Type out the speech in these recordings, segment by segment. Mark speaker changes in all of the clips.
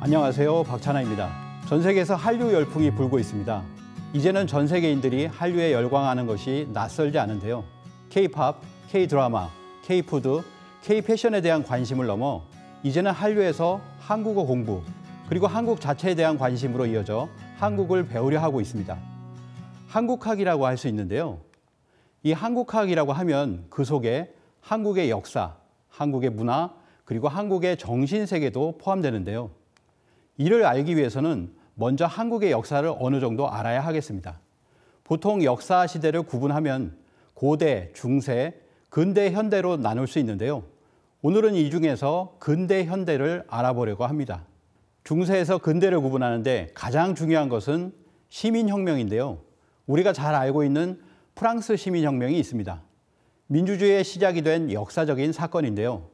Speaker 1: 안녕하세요. 박찬아입니다전 세계에서 한류 열풍이 불고 있습니다. 이제는 전 세계인들이 한류에 열광하는 것이 낯설지 않은데요. K-팝, K-드라마, K-푸드, K-패션에 대한 관심을 넘어 이제는 한류에서 한국어 공부, 그리고 한국 자체에 대한 관심으로 이어져 한국을 배우려 하고 있습니다. 한국학이라고 할 수 있는데요. 이 한국학이라고 하면 그 속에 한국의 역사, 한국의 문화, 그리고 한국의 정신세계도 포함되는데요. 이를 알기 위해서는 먼저 한국의 역사를 어느 정도 알아야 하겠습니다. 보통 역사 시대를 구분하면 고대, 중세, 근대, 현대로 나눌 수 있는데요. 오늘은 이 중에서 근대, 현대를 알아보려고 합니다. 중세에서 근대를 구분하는데 가장 중요한 것은 시민혁명인데요. 우리가 잘 알고 있는 프랑스 시민혁명이 있습니다. 민주주의의 시작이 된 역사적인 사건인데요.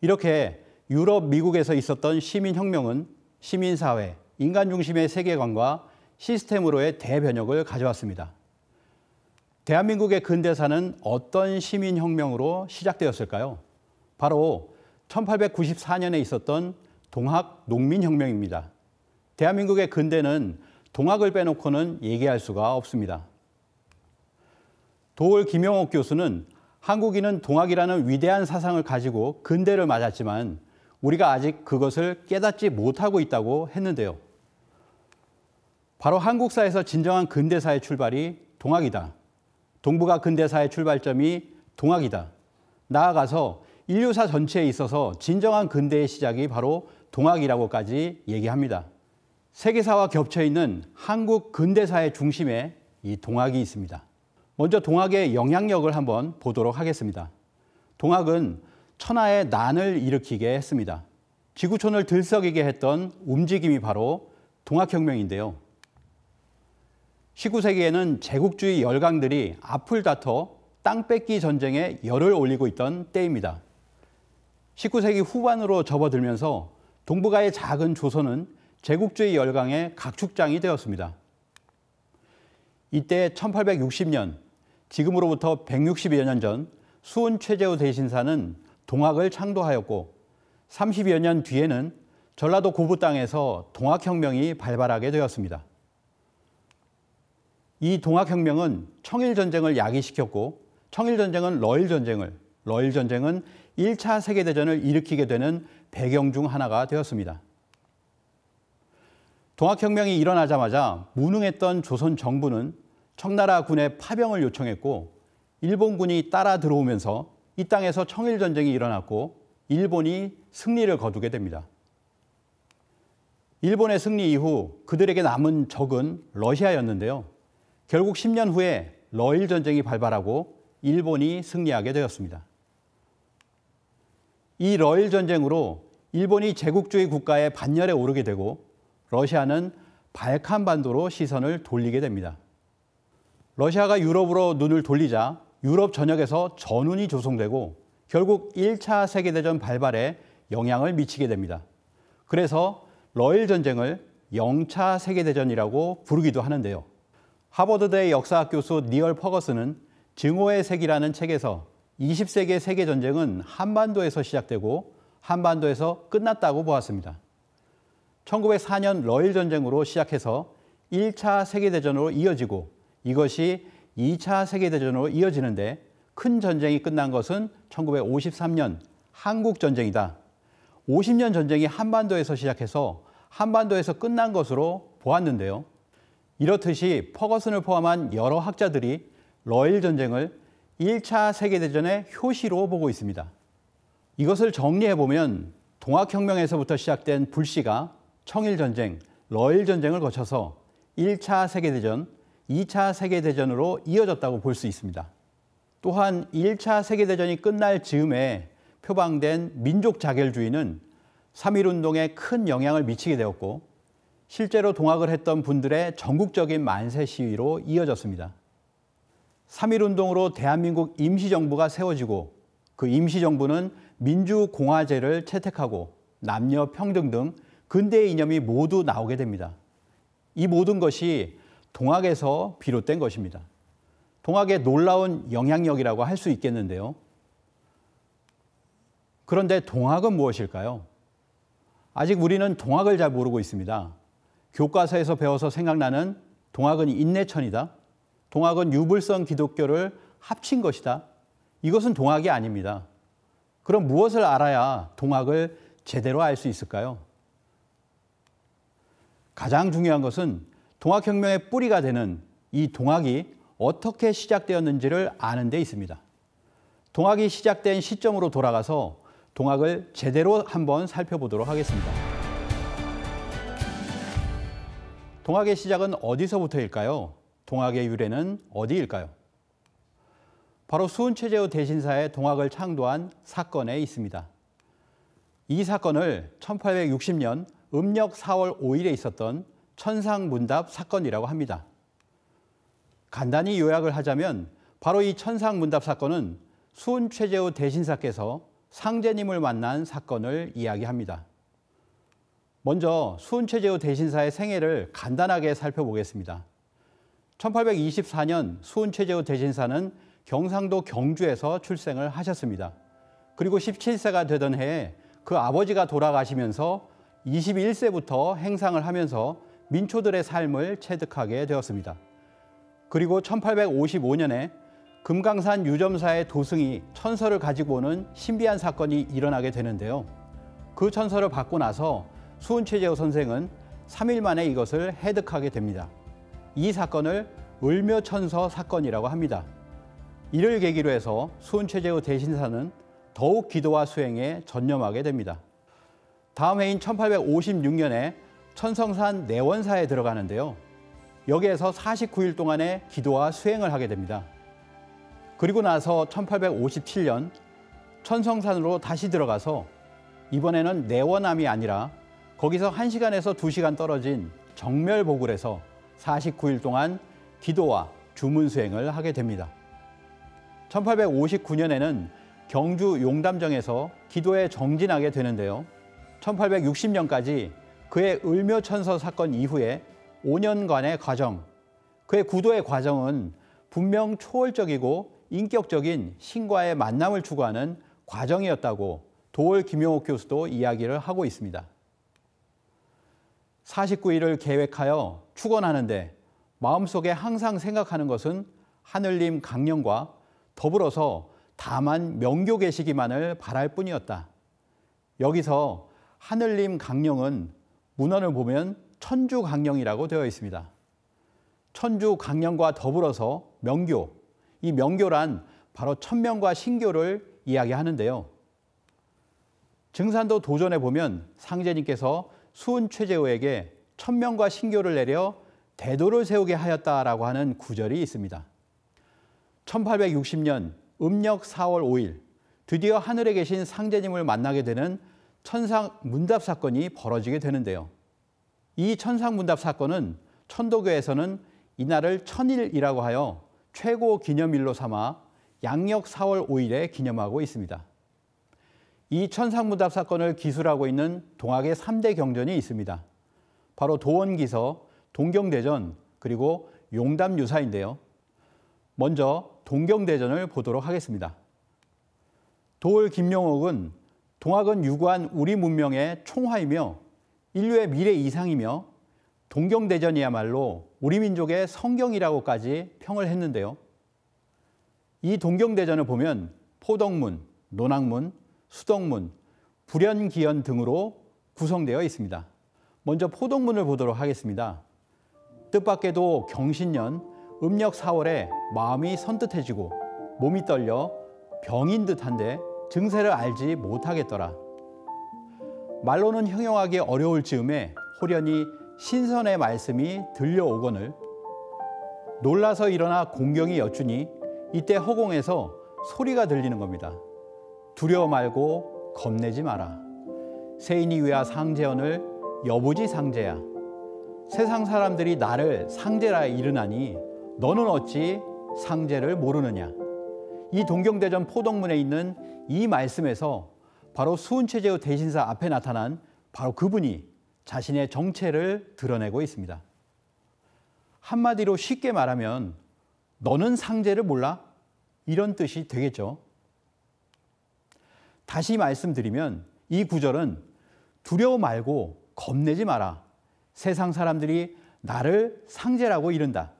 Speaker 1: 이렇게 유럽, 미국에서 있었던 시민혁명은 시민사회, 인간 중심의 세계관과 시스템으로의 대변혁을 가져왔습니다. 대한민국의 근대사는 어떤 시민혁명으로 시작되었을까요? 바로 1894년에 있었던 동학 농민혁명입니다. 대한민국의 근대는 동학을 빼놓고는 얘기할 수가 없습니다. 도올 김영옥 교수는 한국인은 동학이라는 위대한 사상을 가지고 근대를 맞았지만 우리가 아직 그것을 깨닫지 못하고 있다고 했는데요. 바로 한국사에서 진정한 근대사의 출발이 동학이다. 동북아 근대사의 출발점이 동학이다. 나아가서 인류사 전체에 있어서 진정한 근대의 시작이 바로 동학이라고까지 얘기합니다. 세계사와 겹쳐 있는 한국 근대사의 중심에 이 동학이 있습니다. 먼저 동학의 영향력을 한번 보도록 하겠습니다. 동학은 천하의 난을 일으키게 했습니다. 지구촌을 들썩이게 했던 움직임이 바로 동학혁명인데요. 19세기에는 제국주의 열강들이 앞을 다퉈 땅 뺏기 전쟁에 열을 올리고 있던 때입니다. 19세기 후반으로 접어들면서 동북아의 작은 조선은 제국주의 열강의 각축장이 되었습니다. 이때 1860년, 지금으로부터 160여 년전 수은 최재우 대신사는 동학을 창도하였고 30여 년 뒤에는 전라도 고부 땅에서 동학혁명이 발발하게 되었습니다. 이 동학혁명은 청일전쟁을 야기시켰고 청일전쟁은 러일전쟁을, 러일전쟁은 1차 세계대전을 일으키게 되는 배경 중 하나가 되었습니다. 동학혁명이 일어나자마자 무능했던 조선 정부는 청나라 군의 파병을 요청했고 일본군이 따라 들어오면서 이 땅에서 청일 전쟁이 일어났고 일본이 승리를 거두게 됩니다. 일본의 승리 이후 그들에게 남은 적은 러시아였는데요. 결국 10년 후에 러일 전쟁이 발발하고 일본이 승리하게 되었습니다. 이 러일 전쟁으로 일본이 제국주의 국가의 반열에 오르게 되고 러시아는 발칸반도로 시선을 돌리게 됩니다. 러시아가 유럽으로 눈을 돌리자 유럽 전역에서 전운이 조성되고 결국 1차 세계대전 발발에 영향을 미치게 됩니다. 그래서 러일 전쟁을 0차 세계대전이라고 부르기도 하는데요. 하버드대 역사학 교수 니얼 퍼거스는 증오의 색이라는 책에서 20세기의 세계전쟁은 한반도에서 시작되고 한반도에서 끝났다고 보았습니다. 1904년 러일 전쟁으로 시작해서 1차 세계대전으로 이어지고 이것이 2차 세계대전으로 이어지는데 큰 전쟁이 끝난 것은 1953년 한국전쟁이다. 50년 전쟁이 한반도에서 시작해서 한반도에서 끝난 것으로 보았는데요. 이렇듯이 퍼거슨을 포함한 여러 학자들이 러일 전쟁을 1차 세계대전의 효시로 보고 있습니다. 이것을 정리해보면 동학혁명에서부터 시작된 불씨가 청일전쟁, 러일전쟁을 거쳐서 1차 세계대전, 2차 세계대전으로 이어졌다고 볼 수 있습니다. 또한 1차 세계대전이 끝날 즈음에 표방된 민족 자결주의는 3.1운동에 큰 영향을 미치게 되었고 실제로 동학을 했던 분들의 전국적인 만세 시위로 이어졌습니다. 3.1운동으로 대한민국 임시정부가 세워지고 그 임시정부는 민주공화제를 채택하고 남녀 평등 등 근대 의 이념이 모두 나오게 됩니다. 이 모든 것이 동학에서 비롯된 것입니다. 동학의 놀라운 영향력이라고 할 수 있겠는데요. 그런데 동학은 무엇일까요? 아직 우리는 동학을 잘 모르고 있습니다. 교과서에서 배워서 생각나는 동학은 인내천이다. 동학은 유불성 기독교를 합친 것이다. 이것은 동학이 아닙니다. 그럼 무엇을 알아야 동학을 제대로 알 수 있을까요? 가장 중요한 것은 동학혁명의 뿌리가 되는 이 동학이 어떻게 시작되었는지를 아는 데 있습니다. 동학이 시작된 시점으로 돌아가서 동학을 제대로 한번 살펴보도록 하겠습니다. 동학의 시작은 어디서부터일까요? 동학의 유래는 어디일까요? 바로 수은체제의 대신사의 동학을 창도한 사건에 있습니다. 이 사건을 1860년 음력 4월 5일에 있었던 천상문답 사건이라고 합니다. 간단히 요약을 하자면 바로 이 천상문답 사건은 수은 최재우 대신사께서 상제님을 만난 사건을 이야기합니다. 먼저 수은 최재우 대신사의 생애를 간단하게 살펴보겠습니다. 1824년 수은 최재우 대신사는 경상도 경주에서 출생을 하셨습니다. 그리고 17세가 되던 해에 그 아버지가 돌아가시면서 21세부터 행상을 하면서 민초들의 삶을 체득하게 되었습니다. 그리고 1855년에 금강산 유점사의 도승이 천서를 가지고 오는 신비한 사건이 일어나게 되는데요. 그 천서를 받고 나서 수은최재호 선생은 3일 만에 이것을 해득하게 됩니다. 이 사건을 을묘천서 사건이라고 합니다. 이를 계기로 해서 수은최재호 대신사는 더욱 기도와 수행에 전념하게 됩니다. 다음 해인 1856년에 천성산 내원사에 들어가는데요. 여기에서 49일 동안의 기도와 수행을 하게 됩니다. 그리고 나서 1857년 천성산으로 다시 들어가서 이번에는 내원암이 아니라 거기서 1시간에서 2시간 떨어진 정멸보굴에서 49일 동안 기도와 주문 수행을 하게 됩니다. 1859년에는 경주 용담정에서 기도에 정진하게 되는데요. 1860년까지 그의 을묘천서 사건 이후에 5년간의 과정, 그의 구도의 과정은 분명 초월적이고 인격적인 신과의 만남을 추구하는 과정이었다고 도올 김용옥 교수도 이야기를 하고 있습니다. 49일을 계획하여 축원하는데 마음속에 항상 생각하는 것은 하늘님 강령과 더불어서 다만 명교 계시기만을 바랄 뿐이었다. 여기서 하늘님 강령은 문헌을 보면 천주강령이라고 되어 있습니다. 천주강령과 더불어서 명교, 이 명교란 바로 천명과 신교를 이야기하는데요. 증산도 도전에 보면 상제님께서 수은 최제호에게 천명과 신교를 내려 대도를 세우게 하였다라고 하는 구절이 있습니다. 1860년 음력 4월 5일 드디어 하늘에 계신 상제님을 만나게 되는 천상 문답 사건이 벌어지게 되는데요. 이 천상 문답 사건은 천도교에서는 이날을 천일이라고 하여 최고 기념일로 삼아 양력 4월 5일에 기념하고 있습니다. 이 천상 문답 사건을 기술하고 있는 동학의 3대 경전이 있습니다. 바로 도원기서, 동경대전, 그리고 용담유사인데요. 먼저 동경대전을 보도록 하겠습니다. 도월 김용옥은 동학은 유구한 우리 문명의 총화이며 인류의 미래 이상이며 동경대전이야말로 우리 민족의 성경이라고까지 평을 했는데요. 이 동경대전을 보면 포덕문, 논학문, 수덕문, 불연기연 등으로 구성되어 있습니다. 먼저 포덕문을 보도록 하겠습니다. 뜻밖에도 경신년 음력 4월에 마음이 선뜻해지고 몸이 떨려 병인 듯한데 증세를 알지 못하겠더라. 말로는 형용하기 어려울 즈음에 호련히 신선의 말씀이 들려오거늘 놀라서 일어나 공경이 여쭈니 이때 허공에서 소리가 들리는 겁니다. 두려워 말고 겁내지 마라. 세인이 위하 상제언을 여부지 상제야. 세상 사람들이 나를 상제라 이르나니 너는 어찌 상제를 모르느냐. 이 동경대전 포덕문에 있는 이 말씀에서 바로 수은체제의 대신사 앞에 나타난 바로 그분이 자신의 정체를 드러내고 있습니다. 한마디로 쉽게 말하면 너는 상제를 몰라? 이런 뜻이 되겠죠. 다시 말씀드리면 이 구절은 두려워 말고 겁내지 마라. 세상 사람들이 나를 상제라고 이른다.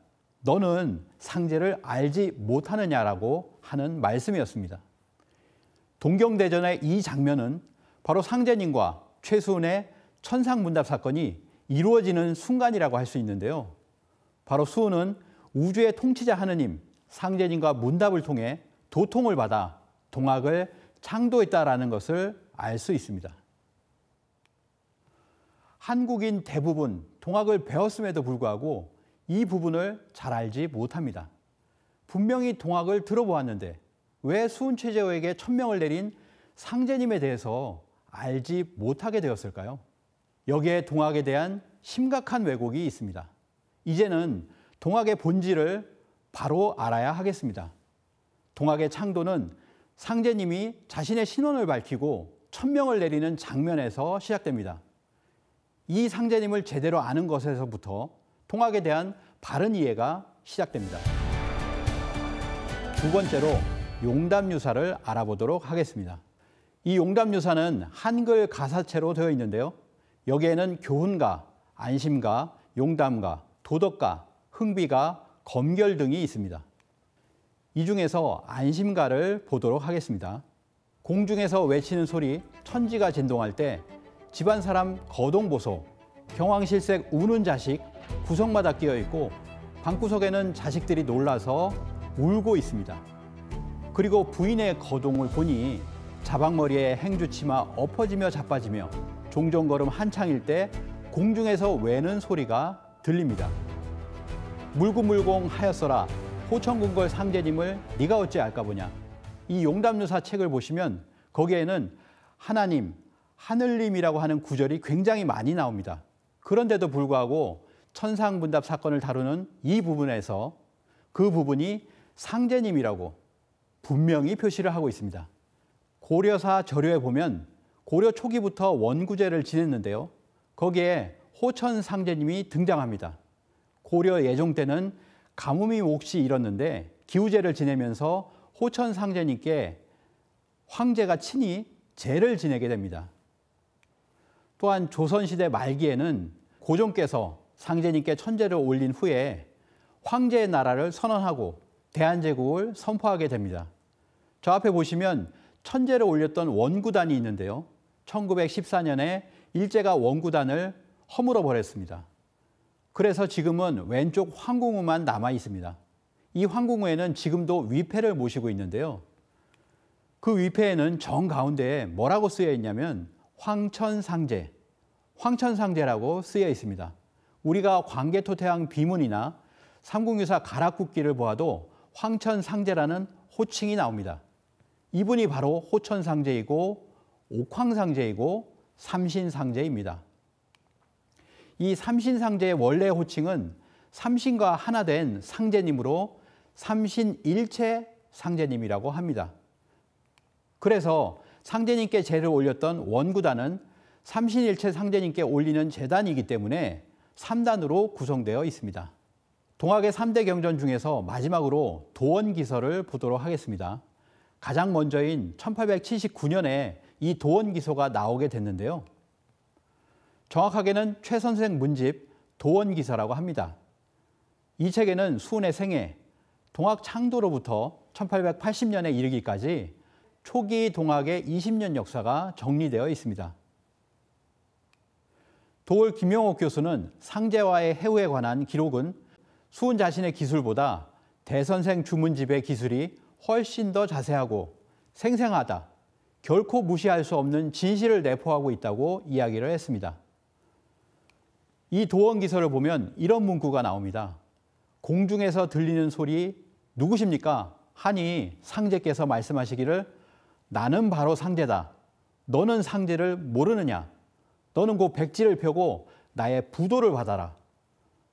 Speaker 1: 너는 상제를 알지 못하느냐라고 하는 말씀이었습니다. 동경대전의 이 장면은 바로 상재님과 최수은의 천상문답 사건이 이루어지는 순간이라고 할 수 있는데요. 바로 수은은 우주의 통치자 하느님 상재님과 문답을 통해 도통을 받아 동학을 창도했다라는 것을 알 수 있습니다. 한국인 대부분 동학을 배웠음에도 불구하고 이 부분을 잘 알지 못합니다. 분명히 동학을 들어보았는데 왜 수은 최제호에게 천명을 내린 상제님에 대해서 알지 못하게 되었을까요? 여기에 동학에 대한 심각한 왜곡이 있습니다. 이제는 동학의 본질을 바로 알아야 하겠습니다. 동학의 창도는 상제님이 자신의 신원을 밝히고 천명을 내리는 장면에서 시작됩니다. 이 상제님을 제대로 아는 것에서부터 동학에 대한 바른 이해가 시작됩니다. 두 번째로 용담유사를 알아보도록 하겠습니다. 이 용담유사는 한글 가사체로 되어 있는데요. 여기에는 교훈가, 안심가, 용담가, 도덕가, 흥비가, 검결 등이 있습니다. 이 중에서 안심가를 보도록 하겠습니다. 공중에서 외치는 소리, 천지가 진동할 때 집안 사람 거동보소, 경황실색 우는 자식 구석마다 끼어 있고 방구석에는 자식들이 놀라서 울고 있습니다. 그리고 부인의 거동을 보니 자방머리에 행주치마 엎어지며 자빠지며 종종 걸음 한창일 때 공중에서 외는 소리가 들립니다. 물고물공 하였어라 호천궁궐 상제님을 네가 어찌 알까 보냐. 이 용담유사 책을 보시면 거기에는 하나님, 하늘님이라고 하는 구절이 굉장히 많이 나옵니다. 그런데도 불구하고 천상분답 사건을 다루는 이 부분에서 그 부분이 상제님이라고 분명히 표시를 하고 있습니다. 고려사 저료에 보면 고려 초기부터 원구제를 지냈는데요. 거기에 호천 상제님이 등장합니다. 고려 예종 때는 가뭄이 몫이 잃었는데 기우제를 지내면서 호천 상제님께 황제가 친히 제를 지내게 됩니다. 또한 조선시대 말기에는 고종께서 상제님께 천제를 올린 후에 황제의 나라를 선언하고 대한제국을 선포하게 됩니다. 저 앞에 보시면 천재를 올렸던 원구단이 있는데요. 1914년에 일제가 원구단을 허물어 버렸습니다. 그래서 지금은 왼쪽 황궁우만 남아 있습니다. 이 황궁우에는 지금도 위패를 모시고 있는데요. 그 위패에는 정 가운데에 뭐라고 쓰여 있냐면 황천상제, 황천상제라고 쓰여 있습니다. 우리가 광개토태왕 비문이나 삼국유사 가락국기를 보아도 황천상제라는 호칭이 나옵니다. 이분이 바로 호천상제이고 옥황상제이고 삼신상제입니다. 이 삼신상제의 원래 호칭은 삼신과 하나 된 상제님으로 삼신일체 상제님이라고 합니다. 그래서 상제님께 제를 올렸던 원구단은 삼신일체 상제님께 올리는 재단이기 때문에 3단으로 구성되어 있습니다. 동학의 3대 경전 중에서 마지막으로 도원기설을 보도록 하겠습니다. 가장 먼저인 1879년에 이 도원 기소가 나오게 됐는데요. 정확하게는 최 선생 문집 도원 기사라고 합니다. 이 책에는 수훈의 생애, 동학 창도로부터 1880년에 이르기까지 초기 동학의 20년 역사가 정리되어 있습니다. 도울김영옥 교수는 상제와의 해후에 관한 기록은 수훈 자신의 기술보다 대선생 주문집의 기술이 훨씬 더 자세하고 생생하다, 결코 무시할 수 없는 진실을 내포하고 있다고 이야기를 했습니다. 이 도원 기서를 보면 이런 문구가 나옵니다. 공중에서 들리는 소리 누구십니까? 하니 상제께서 말씀하시기를 나는 바로 상제다. 너는 상제를 모르느냐? 너는 곧 백지를 펴고 나의 부도를 받아라.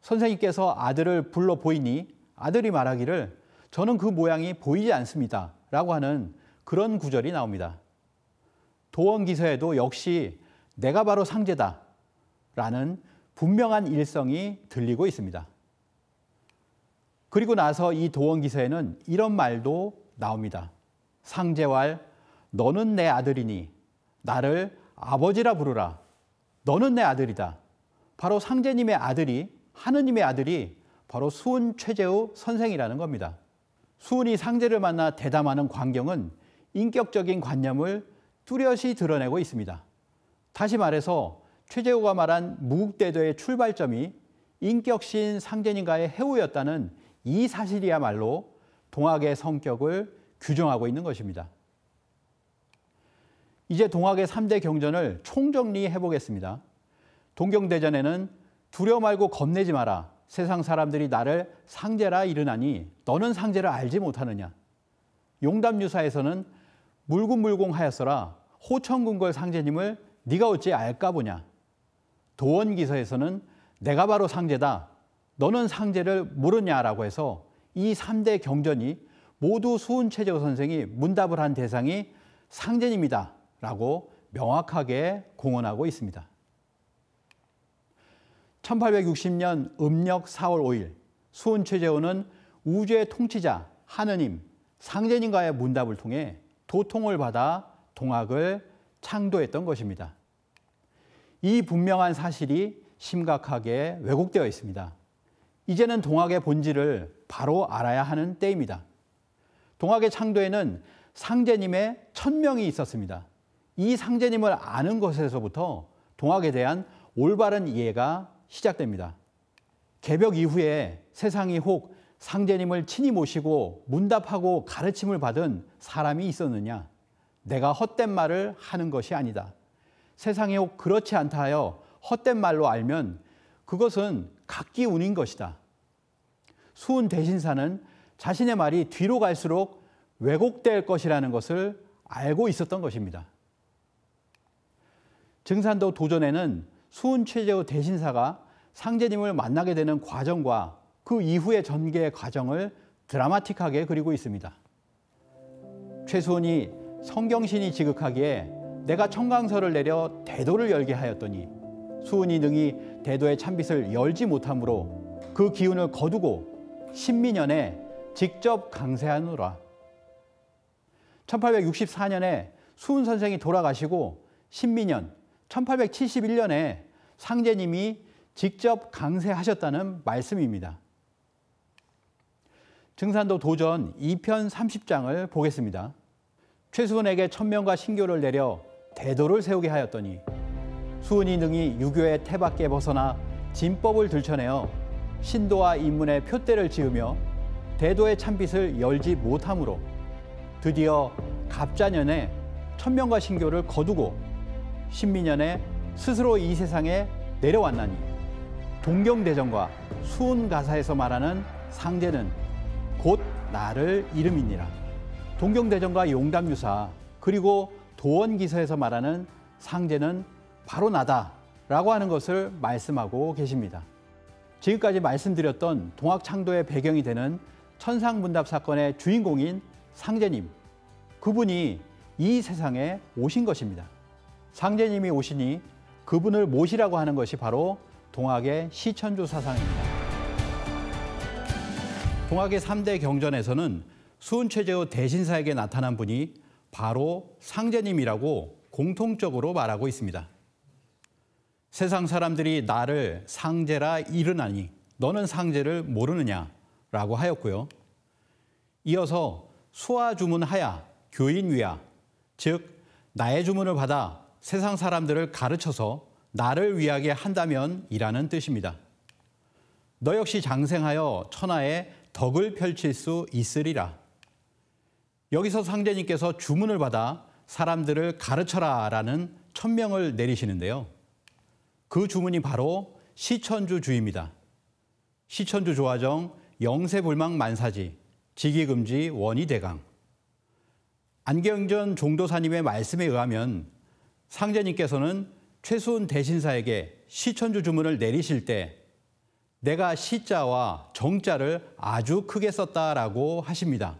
Speaker 1: 선생님께서 아들을 불러 보이니 아들이 말하기를 저는 그 모양이 보이지 않습니다. 라고 하는 그런 구절이 나옵니다. 도원 기서에도 역시 내가 바로 상제다. 라는 분명한 일성이 들리고 있습니다. 그리고 나서 이 도원 기서에는 이런 말도 나옵니다. 상제왈 너는 내 아들이니 나를 아버지라 부르라. 너는 내 아들이다. 바로 상제님의 아들이 하느님의 아들이 바로 수은 최재우 선생이라는 겁니다. 수은이 상제를 만나 대담하는 광경은 인격적인 관념을 뚜렷이 드러내고 있습니다. 다시 말해서 최재호가 말한 무국대도의 출발점이 인격신 상제님과의 해오였다는 이 사실이야말로 동학의 성격을 규정하고 있는 것입니다. 이제 동학의 3대 경전을 총정리해 보겠습니다. 동경대전에는 두려워 말고 겁내지 마라. 세상 사람들이 나를 상제라 이르나니 너는 상제를 알지 못하느냐. 용담유사에서는 물군물공하였어라 호천군걸 상제님을 네가 어찌 알까 보냐. 도원기서에서는 내가 바로 상제다. 너는 상제를 모르냐라고 해서 이 3대 경전이 모두 수은 최재 선생이 문답을 한 대상이 상제님이다라고 명확하게 공언하고 있습니다. 1860년 음력 4월 5일 수은 최재호는 우주의 통치자 하느님 상제님과의 문답을 통해 도통을 받아 동학을 창도했던 것입니다. 이 분명한 사실이 심각하게 왜곡되어 있습니다. 이제는 동학의 본질을 바로 알아야 하는 때입니다. 동학의 창도에는 상제님의 천명이 있었습니다. 이 상제님을 아는 것에서부터 동학에 대한 올바른 이해가 시작됩니다. 개벽 이후에 세상이 혹 상제님을 친히 모시고 문답하고 가르침을 받은 사람이 있었느냐? 내가 헛된 말을 하는 것이 아니다. 세상에 혹 그렇지 않다 하여 헛된 말로 알면 그것은 각기 운인 것이다. 수은 대신사는 자신의 말이 뒤로 갈수록 왜곡될 것이라는 것을 알고 있었던 것입니다. 증산도 도전에는 수은 최재우 대신사가 상제님을 만나게 되는 과정과 그 이후의 전개의 과정을 드라마틱하게 그리고 있습니다. 최수원이 성경신이 지극하기에 내가 청강서를 내려 대도를 열게 하였더니 수은이 능히 대도의 찬빛을 열지 못하므로 그 기운을 거두고 신민년에 직접 강세하노라. 1864년에 수은 선생이 돌아가시고 신민년 1871년에 상제님이 직접 강세하셨다는 말씀입니다. 증산도 도전 2편 30장을 보겠습니다. 최수은에게 천명과 신교를 내려 대도를 세우게 하였더니 수은이 능히 유교의 태밖에 벗어나 진법을 들춰내어 신도와 인문의 표대를 지으며 대도의 찬빛을 열지 못함으로 드디어 갑자년에 천명과 신교를 거두고 신민년에 스스로 이 세상에 내려왔나니 동경대전과 수훈가사에서 말하는 상제는 곧 나를 이름이니라. 동경대전과 용담유사 그리고 도원기서에서 말하는 상제는 바로 나다라고 하는 것을 말씀하고 계십니다. 지금까지 말씀드렸던 동학창도의 배경이 되는 천상문답 사건의 주인공인 상제님 그분이 이 세상에 오신 것입니다. 상제님이 오시니 그분을 모시라고 하는 것이 바로 동학의 시천주 사상입니다. 동학의 3대 경전에서는 수은최제호 대신사에게 나타난 분이 바로 상제님이라고 공통적으로 말하고 있습니다. 세상 사람들이 나를 상제라 이르나니 너는 상제를 모르느냐라고 하였고요. 이어서 수화 주문하야 교인 위야 즉 나의 주문을 받아 세상 사람들을 가르쳐서 나를 위하게 한다면 이라는 뜻입니다. 너 역시 장생하여 천하에 덕을 펼칠 수 있으리라. 여기서 상제님께서 주문을 받아 사람들을 가르쳐라 라는 천명을 내리시는데요. 그 주문이 바로 시천주 주입니다. 시천주 조화정 영세불망 만사지 직위금지 원의대강 안경전 종도사님의 말씀에 의하면 상제님께서는 최수은 대신사에게 시천주 주문을 내리실 때 내가 시자와 정자를 아주 크게 썼다라고 하십니다.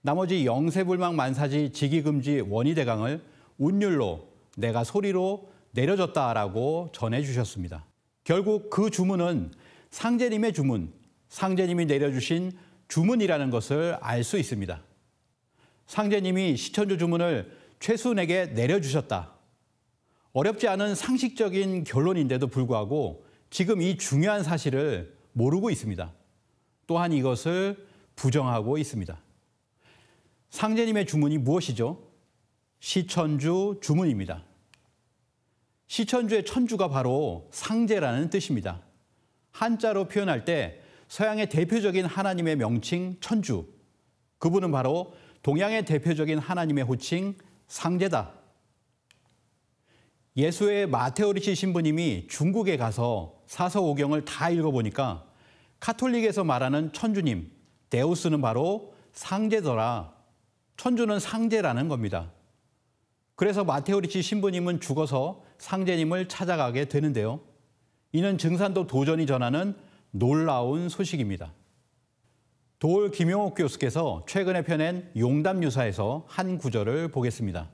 Speaker 1: 나머지 영세불망 만사지 직위금지 원의대강을 운율로 내가 소리로 내려졌다라고 전해주셨습니다. 결국 그 주문은 상제님의 주문, 상제님이 내려주신 주문이라는 것을 알 수 있습니다. 상제님이 시천주 주문을 최순에게 내려주셨다. 어렵지 않은 상식적인 결론인데도 불구하고 지금 이 중요한 사실을 모르고 있습니다. 또한 이것을 부정하고 있습니다. 상제님의 주문이 무엇이죠? 시천주 주문입니다. 시천주의 천주가 바로 상제라는 뜻입니다. 한자로 표현할 때 서양의 대표적인 하나님의 명칭 천주. 그분은 바로 동양의 대표적인 하나님의 호칭 상제다. 예수의 마테오리시 신부님이 중국에 가서 사서오경을 다 읽어보니까 카톨릭에서 말하는 천주님, 데우스는 바로 상제더라. 천주는 상제라는 겁니다. 그래서 마테오리치 신부님은 죽어서 상제님을 찾아가게 되는데요. 이는 증산도 도전이 전하는 놀라운 소식입니다. 돌 김용옥 교수께서 최근에 펴낸 용담 유사에서 한 구절을 보겠습니다.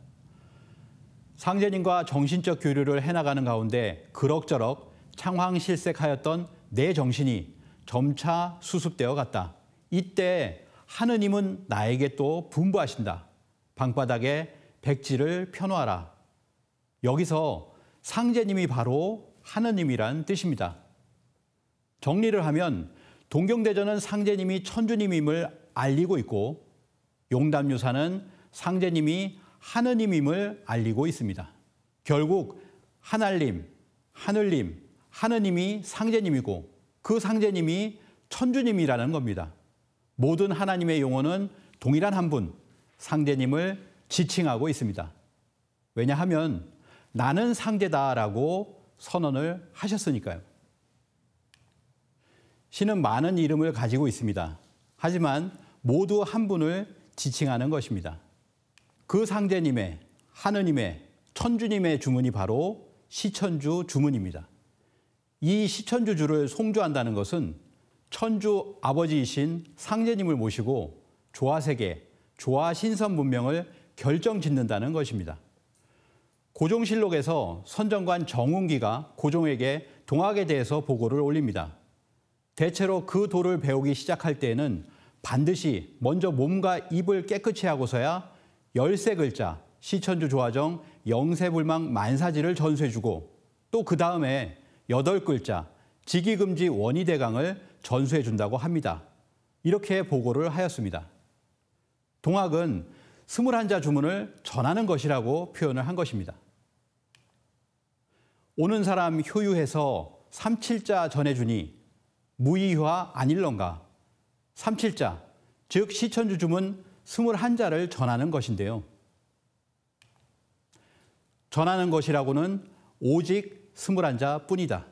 Speaker 1: 상제님과 정신적 교류를 해나가는 가운데 그럭저럭 창황실색하였던 내 정신이 점차 수습되어 갔다. 이때 하느님은 나에게 또 분부하신다. 방바닥에 백지를 펴놓아라. 여기서 상제님이 바로 하느님이란 뜻입니다. 정리를 하면 동경대전은 상제님이 천주님임을 알리고 있고 용담유사는 상제님이 하느님임을 알리고 있습니다. 결국 하나님, 하늘님, 하느님이 상제님이고 그 상제님이 천주님이라는 겁니다. 모든 하나님의 용어는 동일한 한 분, 상제님을 지칭하고 있습니다. 왜냐하면 나는 상제다라고 선언을 하셨으니까요. 신은 많은 이름을 가지고 있습니다. 하지만 모두 한 분을 지칭하는 것입니다. 그 상제님의 하느님의 천주님의 주문이 바로 시천주 주문입니다. 이 시천주 주를 송주한다는 것은 천주 아버지이신 상제님을 모시고 조화세계, 조화신선 문명을 결정 짓는다는 것입니다. 고종실록에서 선정관 정운기가 고종에게 동학에 대해서 보고를 올립니다. 대체로 그 도를 배우기 시작할 때에는 반드시 먼저 몸과 입을 깨끗이 하고서야 열세 글자 시천주 조화정 영세불망 만사지를 전수해주고 또 그 다음에 여덟 글자 직위금지 원의대강을 전수해준다고 합니다. 이렇게 보고를 하였습니다. 동학은 21자 주문을 전하는 것이라고 표현을 한 것입니다. 오는 사람 효유해서 37자 전해주니 무의화 아닐런가. 37자, 즉 시천주 주문 21자를 전하는 것인데요. 전하는 것이라고는 오직 21자 뿐이다.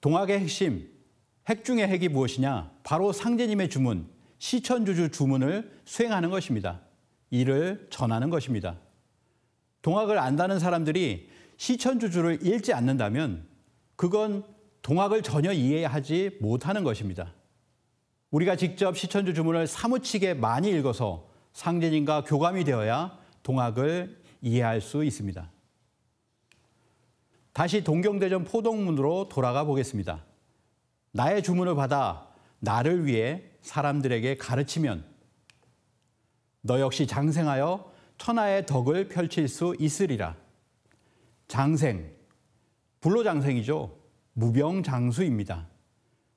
Speaker 1: 동학의 핵심, 핵 중의 핵이 무엇이냐? 바로 상제님의 주문, 시천주주 주문을 수행하는 것입니다. 이를 전하는 것입니다. 동학을 안다는 사람들이 시천주주를 읽지 않는다면 그건 동학을 전혀 이해하지 못하는 것입니다. 우리가 직접 시천주 주문을 사무치게 많이 읽어서 상제님과 교감이 되어야 동학을 이해할 수 있습니다. 다시 동경대전 포동문으로 돌아가 보겠습니다. 나의 주문을 받아 나를 위해 사람들에게 가르치면 너 역시 장생하여 천하의 덕을 펼칠 수 있으리라. 장생, 불로장생이죠. 무병장수입니다.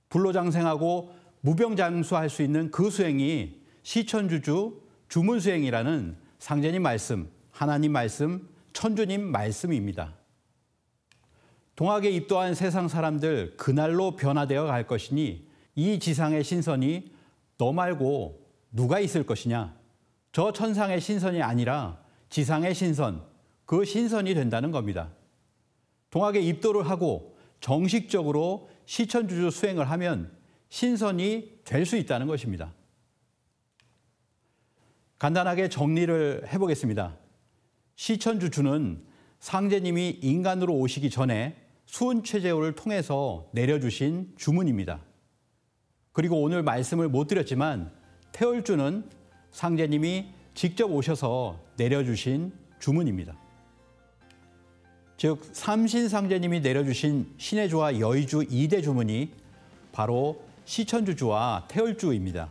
Speaker 1: 불로장생하고 무병장수할 수 있는 그 수행이 시천주주 주문수행이라는 상제님 말씀, 하나님 말씀, 천주님 말씀입니다. 동학에 입도한 세상 사람들 그날로 변화되어 갈 것이니 이 지상의 신선이 너 말고 누가 있을 것이냐? 저 천상의 신선이 아니라 지상의 신선, 그 신선이 된다는 겁니다. 동학에 입도를 하고 정식적으로 시천주주 수행을 하면 신선이 될 수 있다는 것입니다. 간단하게 정리를 해보겠습니다. 시천주추는 상제님이 인간으로 오시기 전에 수은체제를 통해서 내려주신 주문입니다. 그리고 오늘 말씀을 못 드렸지만 태월주는 상제님이 직접 오셔서 내려주신 주문입니다. 즉 삼신상제님이 내려주신 신해주와 여의주 2대 주문이 바로 시천주주와 태열주입니다.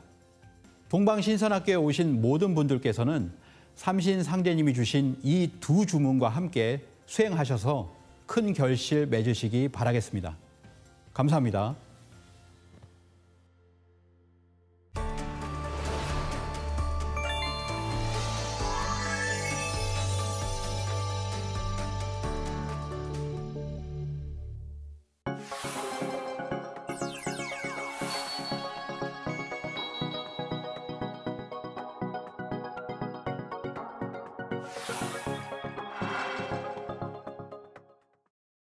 Speaker 1: 동방신선학교에 오신 모든 분들께서는 삼신 상제님이 주신 이 두 주문과 함께 수행하셔서 큰 결실 맺으시기 바라겠습니다. 감사합니다.